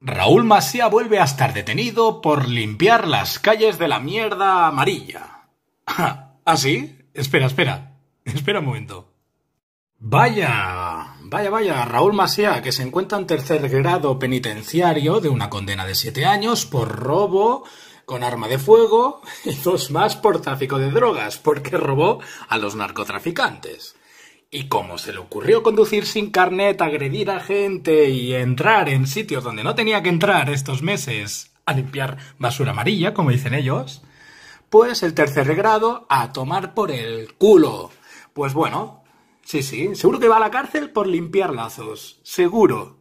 Raúl Masía vuelve a estar detenido por limpiar las calles de la mierda amarilla. ¿Ah, sí? Espera, espera. Espera un momento. Vaya, vaya, vaya, Raúl Masía, que se encuentra en tercer grado penitenciario de una condena de siete años por robo con arma de fuego y dos más por tráfico de drogas, porque robó a los narcotraficantes y como se le ocurrió conducir sin carnet, agredir a gente y entrar en sitios donde no tenía que entrar estos meses a limpiar basura amarilla, como dicen ellos, pues el tercer grado a tomar por el culo. Pues bueno, sí, sí, seguro que va a la cárcel por limpiar lazos, seguro.